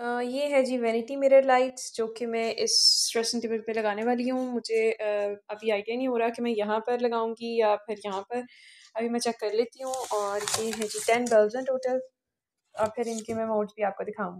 ये है जी vanity mirror lights जो कि मैं इस ड्रेसिंग टेबल पे लगाने वाली हूँ। मुझे अभी आइडिया नहीं हो रहा कि मैं यहाँ पर लगाऊँगी या फिर यहाँ पर। अभी मैं चेक कर लेती हूँ और ये है जी टेन बल्ब्स हैं टोटल और फिर इनके मैं मोड भी आपको दिखाऊँ